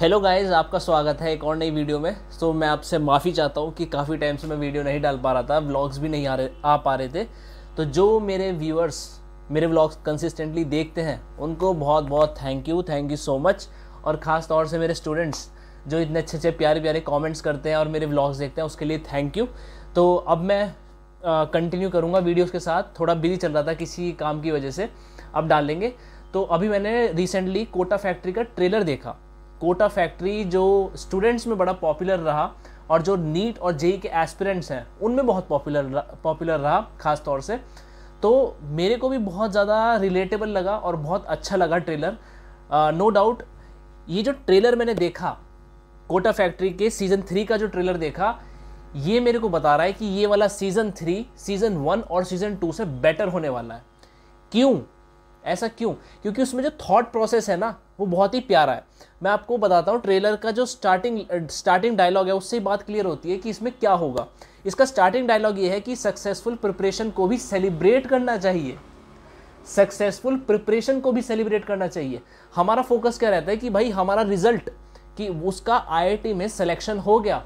hello guys आपका स्वागत है एक और नई वीडियो में सो so, मैं आपसे माफ़ी चाहता हूँ कि काफ़ी टाइम से मैं वीडियो नहीं डाल पा रहा था व्लॉग्स भी नहीं आ रहे आ पा रहे थे तो जो मेरे व्यूअर्स मेरे व्लॉग्स कंसिस्टेंटली देखते हैं उनको बहुत बहुत thank you thank you so much और ख़ास तौर से मेरे स्टूडेंट्स जो इतने अच्छे अच्छे प्यारे प्यारे कॉमेंट्स करते हैं और मेरे व्लॉग्स देखते हैं उसके लिए थैंक यू तो अब मैं कंटिन्यू करूँगा वीडियोज़ के साथ थोड़ा बिजी चल रहा था किसी काम की वजह से अब डालेंगे तो अभी मैंने रिसेंटली कोटा फैक्ट्री का ट्रेलर देखा कोटा फैक्ट्री जो स्टूडेंट्स में बड़ा पॉपुलर रहा और जो नीट और जेई के एस्पिरेंट्स हैं उनमें बहुत पॉपुलर पॉपुलर रहा खास तौर से तो मेरे को भी बहुत ज़्यादा रिलेटेबल लगा और बहुत अच्छा लगा ट्रेलर नो डाउट ये जो ट्रेलर मैंने देखा कोटा फैक्ट्री के सीज़न थ्री का जो ट्रेलर देखा ये मेरे को बता रहा है कि ये वाला सीज़न थ्री सीज़न वन और सीज़न टू से बेटर होने वाला है क्यों ऐसा क्यों क्योंकि उसमें जो थॉट प्रोसेस है ना वो बहुत ही प्यारा है मैं आपको बताता हूँ ट्रेलर का जो स्टार्टिंग स्टार्टिंग डायलॉग है उससे बात क्लियर होती है कि इसमें क्या होगा इसका स्टार्टिंग डायलॉग ये है कि सक्सेसफुल प्रिपरेशन को भी सेलिब्रेट करना चाहिए सक्सेसफुल प्रिपरेशन को भी सेलिब्रेट करना चाहिए हमारा फोकस क्या रहता है कि भाई हमारा रिजल्ट कि उसका आई में सिलेक्शन हो गया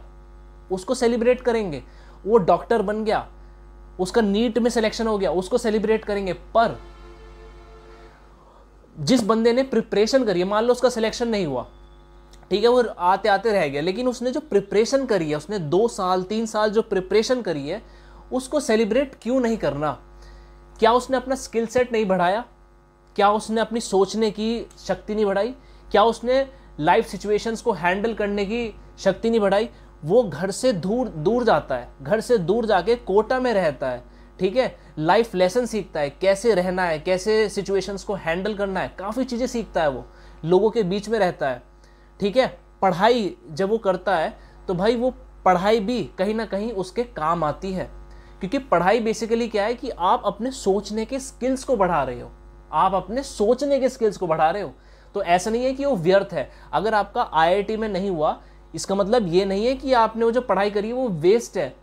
उसको सेलिब्रेट करेंगे वो डॉक्टर बन गया उसका नीट में सिलेक्शन हो गया उसको सेलिब्रेट करेंगे पर जिस बंदे ने प्रिपरेशन करी है मान लो उसका सिलेक्शन नहीं हुआ ठीक है वो आते आते रह गया लेकिन उसने जो प्रिपरेशन करी है उसने दो साल तीन साल जो प्रिपरेशन करी है उसको सेलिब्रेट क्यों नहीं करना क्या उसने अपना स्किल सेट नहीं बढ़ाया क्या उसने अपनी सोचने की शक्ति नहीं बढ़ाई क्या उसने लाइफ सिचुएशंस को हैंडल करने की शक्ति नहीं बढ़ाई वो घर से दूर दूर जाता है घर से दूर जाके कोटा में रहता है ठीक है लाइफ लेसन सीखता है कैसे रहना है कैसे सिचुएशंस को हैंडल करना है काफ़ी चीज़ें सीखता है वो लोगों के बीच में रहता है ठीक है पढ़ाई जब वो करता है तो भाई वो पढ़ाई भी कहीं ना कहीं उसके काम आती है क्योंकि पढ़ाई बेसिकली क्या है कि आप अपने सोचने के स्किल्स को बढ़ा रहे हो आप अपने सोचने के स्किल्स को बढ़ा रहे हो तो ऐसा नहीं है कि वो व्यर्थ है अगर आपका आईआईटी में नहीं हुआ इसका मतलब ये नहीं है कि आपने वो जो पढ़ाई करी है वो वेस्ट है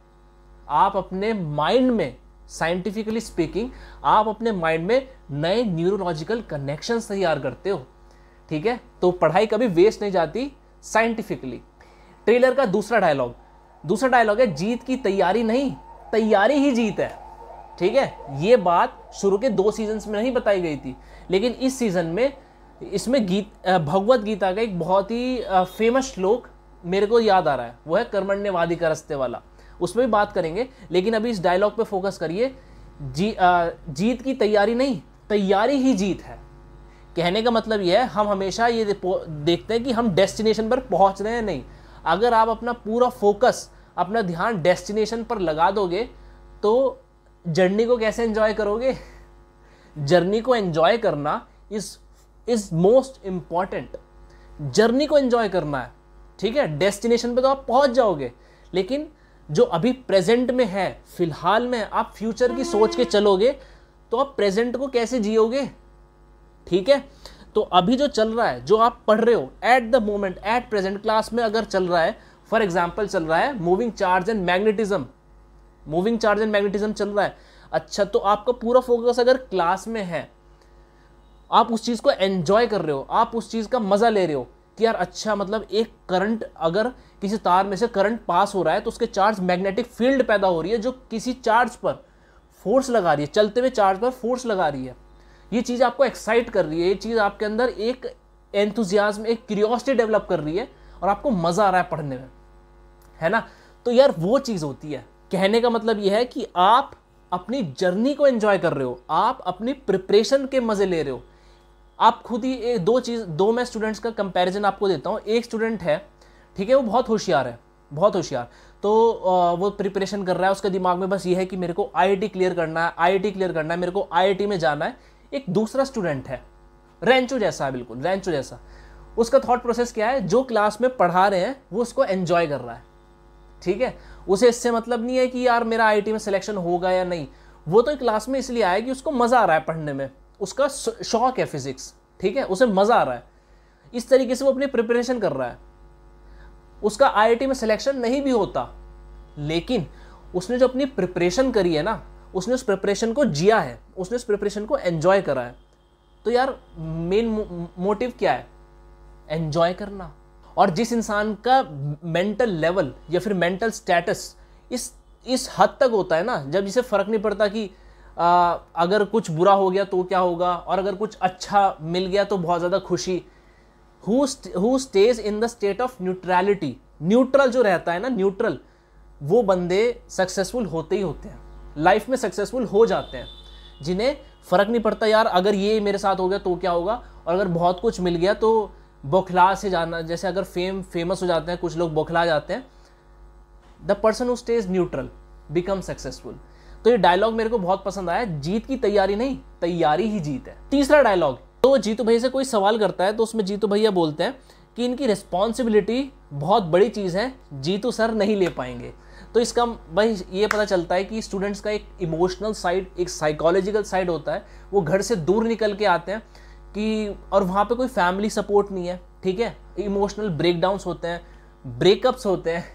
आप अपने माइंड में साइंटिफिकली स्पीकिंग आप अपने माइंड में नए न्यूरोलॉजिकल कनेक्शंस तैयार करते हो ठीक है तो पढ़ाई कभी वेस्ट नहीं जाती साइंटिफिकली ट्रेलर का दूसरा डायलॉग दूसरा डायलॉग है जीत की तैयारी नहीं तैयारी ही जीत है ठीक है ये बात शुरू के दो सीजन्स में नहीं बताई गई थी लेकिन इस सीज़न में इसमें गीत भगवत गीता का एक बहुत ही फेमस श्लोक मेरे को याद आ रहा है वो है कर्मण्यवादी का रस्ते वाला उसमें भी बात करेंगे लेकिन अभी इस डायलॉग पे फोकस करिए जी आ, जीत की तैयारी नहीं तैयारी ही जीत है कहने का मतलब यह है हम हमेशा ये देखते हैं कि हम डेस्टिनेशन पर पहुंच रहे हैं नहीं अगर आप अपना पूरा फोकस अपना ध्यान डेस्टिनेशन पर लगा दोगे तो जर्नी को कैसे एंजॉय करोगे जर्नी को एंजॉय करना this is most important journey को एंजॉय करना है ठीक है डेस्टिनेशन पे तो आप पहुंच जाओगे लेकिन जो अभी प्रेजेंट में है फिलहाल में आप फ्यूचर की सोच के चलोगे तो आप प्रेजेंट को कैसे जियोगे ठीक है तो अभी जो चल रहा है जो आप पढ़ रहे हो at the moment at present class में अगर चल रहा है फॉर एग्जाम्पल चल रहा है moving charge and magnetism moving charge and magnetism चल रहा है अच्छा तो आपका पूरा फोकस अगर क्लास में है आप उस चीज़ को एन्जॉय कर रहे हो आप उस चीज़ का मज़ा ले रहे हो कि यार अच्छा मतलब एक करंट अगर किसी तार में से करंट पास हो रहा है तो उसके चार्ज मैग्नेटिक फील्ड पैदा हो रही है जो किसी चार्ज पर फोर्स लगा रही है चलते हुए चार्ज पर फोर्स लगा रही है ये चीज़ आपको एक्साइट कर रही है ये चीज़ आपके अंदर एक एंथुजियाज्म एक क्यूरियोसिटी डेवलप कर रही है और आपको मज़ा आ रहा है पढ़ने में है ना तो यार वो चीज़ होती है कहने का मतलब यह है कि आप अपनी जर्नी को एंजॉय कर रहे हो आप अपनी प्रिपरेशन के मज़े ले रहे हो आप खुद ही एक दो चीज़ दो मैं स्टूडेंट्स का कंपैरिजन आपको देता हूँ एक स्टूडेंट है ठीक है वो बहुत होशियार है बहुत होशियार तो आ, वो प्रिपरेशन कर रहा है उसके दिमाग में बस ये है कि मेरे को आईआईटी क्लियर करना है आईआईटी क्लियर करना है मेरे को आईआईटी में जाना है एक दूसरा स्टूडेंट है रेंचो जैसा है बिल्कुल रेंचो जैसा उसका थॉट प्रोसेस क्या है जो क्लास में पढ़ा रहे हैं वो उसको एन्जॉय कर रहा है ठीक है उसे इससे मतलब नहीं है कि यार मेरा आई में सिलेक्शन होगा या नहीं वो तो क्लास में इसलिए आया कि उसको मज़ा आ रहा है पढ़ने में उसका शौक है फिज़िक्स ठीक है उसे मज़ा आ रहा है इस तरीके से वो अपनी प्रिपरेशन कर रहा है उसका आईआईटी में सिलेक्शन नहीं भी होता लेकिन उसने जो अपनी प्रिपरेशन करी है ना उसने उस प्रिपरेशन को जिया है उसने उस प्रिपरेशन को एन्जॉय करा है तो यार मेन मोटिव क्या है एन्जॉय करना और जिस इंसान का मेंटल लेवल या फिर मेंटल स्टेटस इस इस हद तक होता है ना जब इसे फ़र्क नहीं पड़ता कि आ, अगर कुछ बुरा हो गया तो क्या होगा और अगर कुछ अच्छा मिल गया तो बहुत ज़्यादा खुशी who stays in the state of neutrality neutral जो रहता है ना न्यूट्रल वो बंदे सक्सेसफुल होते ही होते हैं लाइफ में सक्सेसफुल हो जाते हैं जिन्हें फ़र्क नहीं पड़ता यार अगर ये मेरे साथ हो गया तो क्या होगा और अगर बहुत कुछ मिल गया तो बौखला से जाना जैसे अगर फेम फेमस हो जाते हैं कुछ लोग बौखला जाते हैं the person who stays neutral become successful तो ये डायलॉग मेरे को बहुत पसंद आया जीत की तैयारी नहीं तैयारी ही जीत है तीसरा डायलॉग तो जीतू भैया से कोई सवाल करता है तो उसमें जीतू भैया बोलते हैं कि इनकी रिस्पॉन्सिबिलिटी बहुत बड़ी चीज़ है जीतू सर नहीं ले पाएंगे तो इसका भाई ये पता चलता है कि स्टूडेंट्स का एक इमोशनल साइड एक साइकोलॉजिकल साइड होता है वो घर से दूर निकल के आते हैं कि और वहाँ पे कोई फैमिली सपोर्ट नहीं है ठीक है इमोशनल ब्रेकडाउंस होते हैं ब्रेकअप्स होते हैं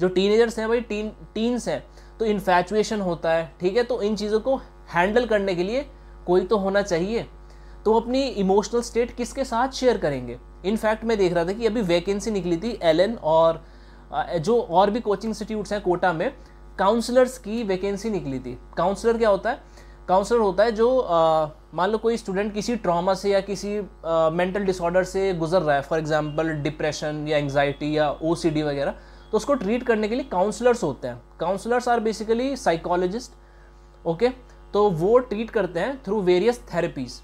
जो टीनेजर्स हैं भाई टीन टीन्स हैं तो इन्फैचुएशन होता है ठीक है तो इन चीज़ों को हैंडल करने के लिए कोई तो होना चाहिए तो अपनी इमोशनल स्टेट किसके साथ शेयर करेंगे इनफैक्ट मैं देख रहा था कि अभी वैकेंसी निकली थी एल और जो और भी कोचिंग इंस्टीट्यूट्स हैं कोटा में काउंसलर्स की वैकेंसी निकली थी काउंसलर क्या होता है काउंसलर होता है जो मान लो कोई स्टूडेंट किसी ट्रॉमा से या किसी मेंटल डिसऑर्डर से गुजर रहा है फॉर एग्जांपल डिप्रेशन या एंग्जाइटी या ओसीडी वगैरह तो उसको ट्रीट करने के लिए काउंसलर्स होते हैं counsellors are basically psychologist okay तो वो ट्रीट करते हैं थ्रू वेरियस थेरेपीज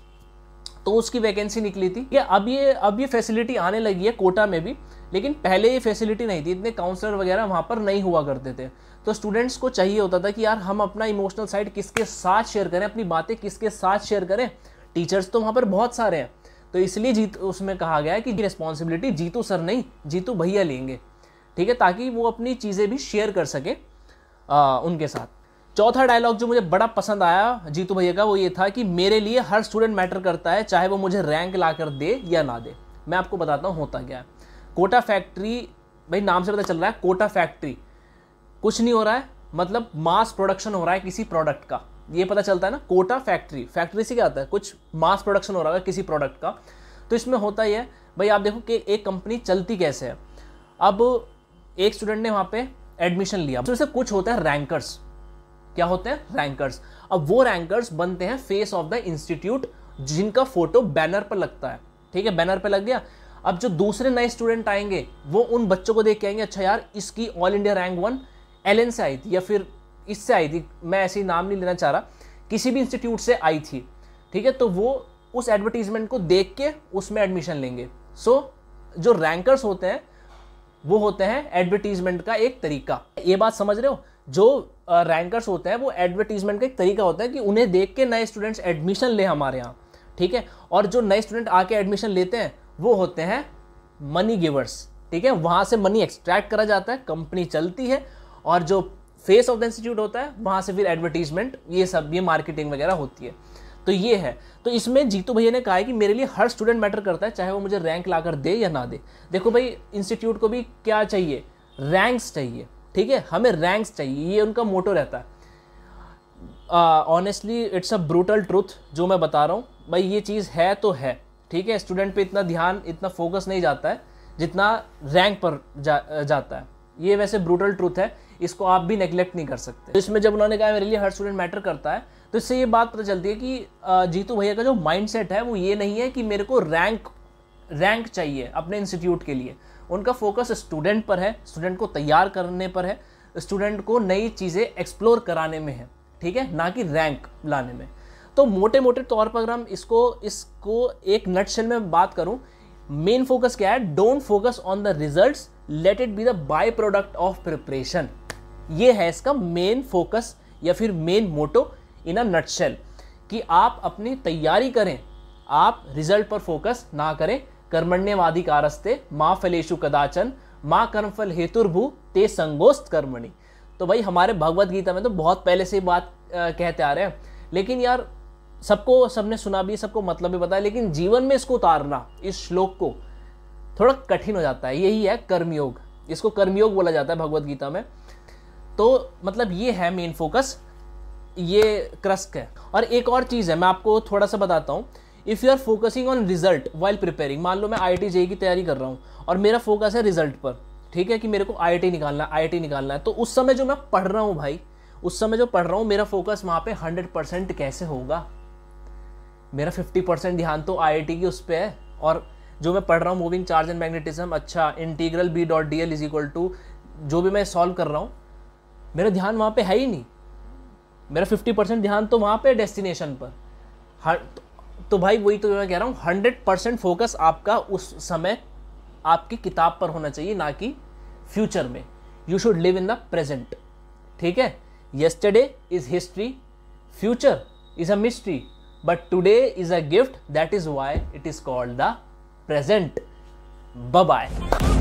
तो उसकी वैकेंसी निकली थी ये अब ये अब ये फैसिलिटी आने लगी है कोटा में भी लेकिन पहले ये फैसिलिटी नहीं थी इतने काउंसलर वगैरह वहाँ पर नहीं हुआ करते थे तो स्टूडेंट्स को चाहिए होता था कि यार हम अपना इमोशनल साइड किसके साथ शेयर करें अपनी बातें किसके साथ शेयर करें टीचर्स तो वहाँ पर बहुत सारे हैं तो इसलिए जीत उसमें कहा गया है कि रिस्पॉन्सिबिलिटी जीतू सर नहीं जीतू भैया लेंगे ठीक है ताकि वो अपनी चीज़ें भी शेयर कर सके आ, उनके साथ चौथा डायलॉग जो मुझे बड़ा पसंद आया जीतू भैया का वो ये था कि मेरे लिए हर स्टूडेंट मैटर करता है चाहे वो मुझे रैंक ला दे या ना दे मैं आपको बताता हूँ होता क्या है कोटा फैक्ट्री भाई नाम से पता चल रहा है कोटा फैक्ट्री कुछ नहीं हो रहा है मतलब मास प्रोडक्शन हो रहा है किसी प्रोडक्ट का ये पता चलता है ना कोटा फैक्ट्री फैक्ट्री से क्या आता है कुछ मास प्रोडक्शन हो रहा है किसी प्रोडक्ट का तो इसमें होता ही है भाई आप देखो कि एक कंपनी चलती कैसे है अब एक स्टूडेंट ने वहां पे एडमिशन लिया तो कुछ होता है रैंकर्स क्या होते हैं रैंकर्स अब वो रैंकर्स बनते हैं फेस ऑफ द इंस्टीट्यूट जिनका फोटो बैनर पर लगता है ठीक है बैनर पर लग गया अब जो दूसरे नए स्टूडेंट आएंगे वो उन बच्चों को देख के आएंगे अच्छा यार इसकी all India rank one L से आई थी या फिर इससे आई थी मैं ऐसे नाम नहीं लेना चाह रहा किसी भी इंस्टीट्यूट से आई थी ठीक है तो वो उस एडवर्टीजमेंट को देख के उसमें एडमिशन लेंगे सो so, जो रैंकर्स होते हैं वो होते हैं एडवर्टीजमेंट का एक तरीका ये बात समझ रहे हो जो रैंकर्स होते हैं वो एडवर्टीजमेंट का एक तरीका होता है कि उन्हें देख के नए स्टूडेंट्स एडमिशन लें हमारे यहाँ ठीक है और जो नए स्टूडेंट आके एडमिशन लेते हैं वो होते हैं मनी गिवर्स ठीक है वहाँ से मनी एक्सट्रैक्ट करा जाता है कंपनी चलती है और जो फेस ऑफ द इंस्टीट्यूट होता है वहाँ से फिर एडवर्टीजमेंट ये सब ये मार्केटिंग वगैरह होती है तो ये है तो इसमें जीतू भैया ने कहा है कि मेरे लिए हर स्टूडेंट मैटर करता है चाहे वो मुझे रैंक ला कर दे या ना दे देखो भाई इंस्टीट्यूट को भी क्या चाहिए रैंक्स चाहिए ठीक है हमें रैंक्स चाहिए ये उनका मोटो रहता है honestly it's a brutal truth जो मैं बता रहा हूँ भाई ये चीज़ है तो है ठीक है स्टूडेंट पे इतना ध्यान इतना फोकस नहीं जाता है जितना रैंक पर जा, जाता है ये वैसे ब्रूटल ट्रूथ है इसको आप भी नेग्लेक्ट नहीं कर सकते तो इसमें जब उन्होंने कहा मेरे लिए हर स्टूडेंट मैटर करता है तो इससे ये बात पता चलती है कि जीतू भैया का जो माइंड है वो ये नहीं है कि मेरे को रैंक रैंक चाहिए अपने इंस्टीट्यूट के लिए उनका फोकस स्टूडेंट पर है स्टूडेंट को तैयार करने पर है स्टूडेंट को नई चीज़ें एक्सप्लोर कराने में है ठीक है ना कि रैंक लाने में तो मोटे मोटे तौर पर अगर हम इसको इसको एक नटशेल में बात करूं मेन फोकस क्या है don't focus on the results let it be the by product of preparation ये है इसका मेन फोकस या फिर main motto in a nutshell कि आप अपनी तैयारी करें आप रिजल्ट पर फोकस ना करें कर्मण्यवादी कारस्ते माँ फलेशु कदाचन माँ कर्मफल हेतुर्भु ते संगोस्त कर्मणि तो भाई हमारे भगवत गीता में तो बहुत पहले से बात आ, कहते आ रहे हैं लेकिन यार सबको सबने सुना भी सबको मतलब भी बताया लेकिन जीवन में इसको उतारना इस श्लोक को थोड़ा कठिन हो जाता है यही है कर्मयोग इसको कर्मयोग बोला जाता है भगवत गीता में तो मतलब ये है मेन फोकस ये क्रस्क है और एक और चीज़ है मैं आपको थोड़ा सा बताता हूँ if you are focusing on result while preparing मान लो मैं आई आई e की तैयारी कर रहा हूँ और मेरा फोकस है रिजल्ट पर ठीक है कि मेरे को आई निकालना है आई निकालना है तो उस समय जो मैं पढ़ रहा हूँ भाई उस समय जो पढ़ रहा हूँ मेरा फोकस वहाँ पे हंड्रेड परसेंट कैसे होगा मेरा फिफ्टी परसेंट ध्यान तो आई की उस पर है और जो मैं पढ़ रहा हूँ मूविंग चार्ज एंड मैग्नेटिज्म अच्छा integral B dot D L is equal to जो भी मैं सॉल्व कर रहा हूँ मेरा ध्यान वहाँ पे है ही नहीं मेरा फिफ्टी परसेंट ध्यान तो वहाँ पे डेस्टिनेशन पर हर तो भाई वही तो मैं कह रहा हूँ हंड्रेड परसेंट फोकस आपका उस समय आपकी किताब पर होना चाहिए ना कि फ्यूचर में you should live in the present ठीक है yesterday is history future is a mystery but today is a gift that is why it is called the present bye